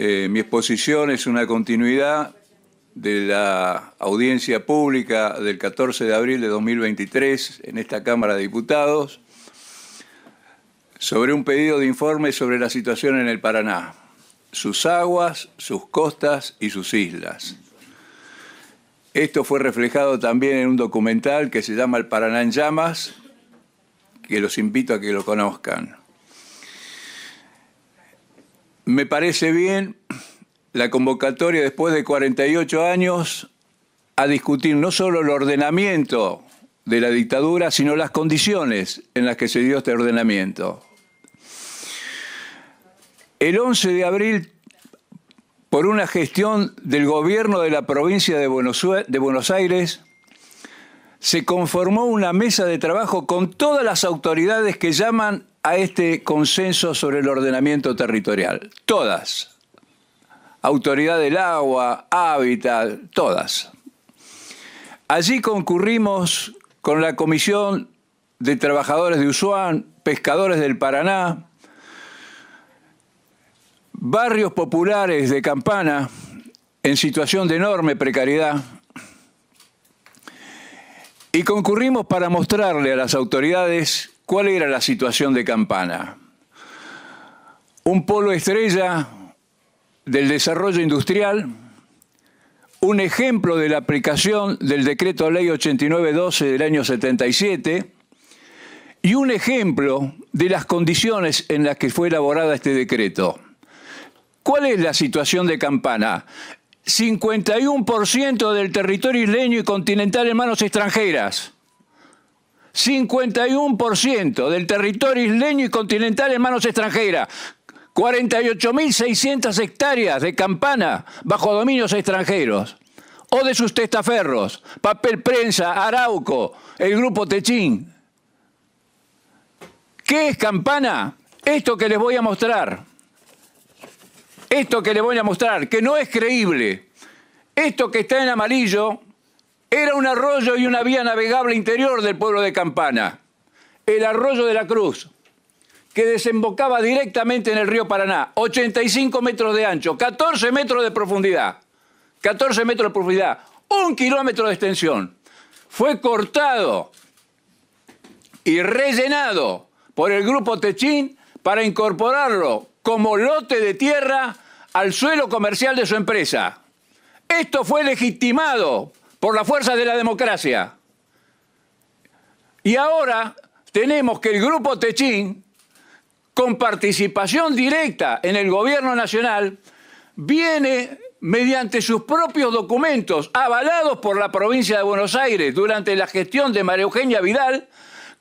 Eh, mi exposición es una continuidad de la audiencia pública del 14 de abril de 2023 en esta Cámara de Diputados sobre un pedido de informe sobre la situación en el Paraná, sus aguas, sus costas y sus islas. Esto fue reflejado también en un documental que se llama El Paraná en llamas, que los invito a que lo conozcan. Me parece bien la convocatoria después de 48 años a discutir no solo el ordenamiento de la dictadura, sino las condiciones en las que se dio este ordenamiento. El 11 de abril, por una gestión del gobierno de la provincia de Buenos Aires, se conformó una mesa de trabajo con todas las autoridades que llaman a este consenso sobre el ordenamiento territorial. Todas. Autoridad del agua, hábitat, todas. Allí concurrimos con la Comisión de Trabajadores de Usuán, Pescadores del Paraná, barrios populares de Campana en situación de enorme precariedad, y concurrimos para mostrarle a las autoridades ¿Cuál era la situación de Campana? Un polo estrella del desarrollo industrial, un ejemplo de la aplicación del decreto ley 8912 del año 77 y un ejemplo de las condiciones en las que fue elaborada este decreto. ¿Cuál es la situación de Campana? 51% del territorio isleño y continental en manos extranjeras. 51% del territorio isleño y continental en manos extranjeras. 48.600 hectáreas de campana bajo dominios extranjeros o de sus testaferros, papel prensa, Arauco, el grupo Techín. ¿Qué es campana? Esto que les voy a mostrar. Esto que les voy a mostrar, que no es creíble. Esto que está en amarillo era un arroyo y una vía navegable interior del pueblo de Campana, el arroyo de la Cruz, que desembocaba directamente en el río Paraná, 85 metros de ancho, 14 metros de profundidad, 14 metros de profundidad, un kilómetro de extensión. Fue cortado y rellenado por el grupo Techín para incorporarlo como lote de tierra al suelo comercial de su empresa. Esto fue legitimado por la fuerza de la democracia. Y ahora tenemos que el grupo Techín, con participación directa en el gobierno nacional, viene mediante sus propios documentos avalados por la provincia de Buenos Aires durante la gestión de María Eugenia Vidal,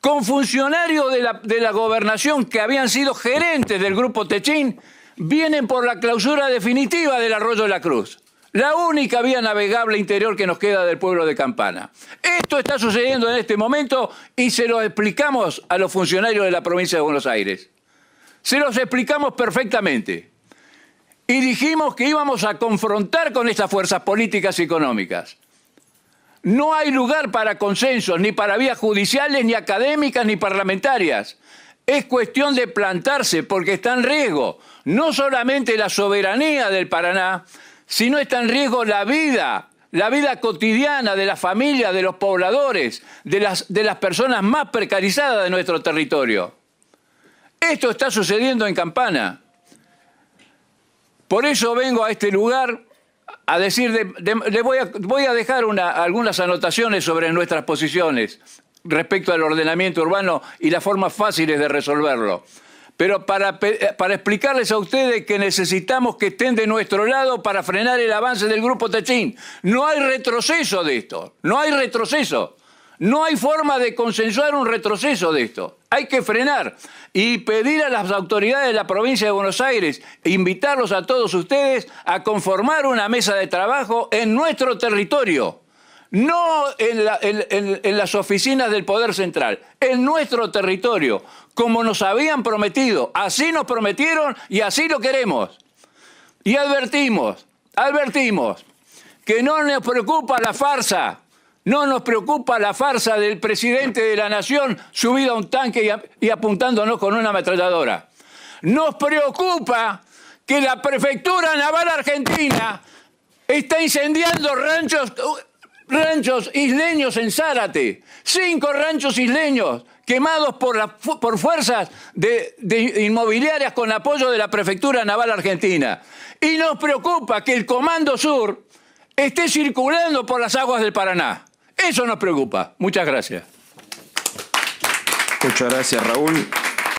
con funcionarios de la, gobernación que habían sido gerentes del grupo Techín, vienen por la clausura definitiva del Arroyo de la Cruz la única vía navegable interior que nos queda del pueblo de Campana. Esto está sucediendo en este momento y se lo explicamos a los funcionarios de la provincia de Buenos Aires. Se los explicamos perfectamente. Y dijimos que íbamos a confrontar con estas fuerzas políticas y económicas. No hay lugar para consensos, ni para vías judiciales, ni académicas, ni parlamentarias. Es cuestión de plantarse porque está en riesgo no solamente la soberanía del Paraná, si no está en riesgo la vida, la vida cotidiana de las familias, de los pobladores, de las, de las personas más precarizadas de nuestro territorio. Esto está sucediendo en Campana. Por eso vengo a este lugar a decir, voy a, dejar algunas anotaciones sobre nuestras posiciones respecto al ordenamiento urbano y las formas fáciles de resolverlo pero eh, para, explicarles a ustedes que necesitamos que estén de nuestro lado para frenar el avance del grupo Tachín, No hay retroceso de esto, no hay retroceso. No hay forma de consensuar un retroceso de esto. Hay que frenar y pedir a las autoridades de la provincia de Buenos Aires, invitarlos a todos ustedes a conformar una mesa de trabajo en nuestro territorio no en, las oficinas del Poder Central, en nuestro territorio, como nos habían prometido. Así nos prometieron y así lo queremos. Y advertimos, advertimos, que no nos preocupa la farsa, no nos preocupa la farsa del presidente de la nación subido a un tanque y apuntándonos con una ametralladora. Nos preocupa que la prefectura naval argentina está incendiando ranchos ranchos isleños en Zárate, cinco ranchos isleños quemados por, por fuerzas inmobiliarias con apoyo de la Prefectura Naval Argentina. Y nos preocupa que el Comando Sur esté circulando por las aguas del Paraná. Eso nos preocupa. Muchas gracias. Muchas gracias, Raúl.